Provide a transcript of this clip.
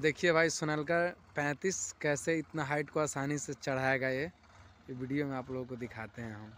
देखिए भाई सुनल का पैंतीस कैसे इतना हाइट को आसानी से चढ़ाएगा ये ये वीडियो में आप लोगों को दिखाते हैं हम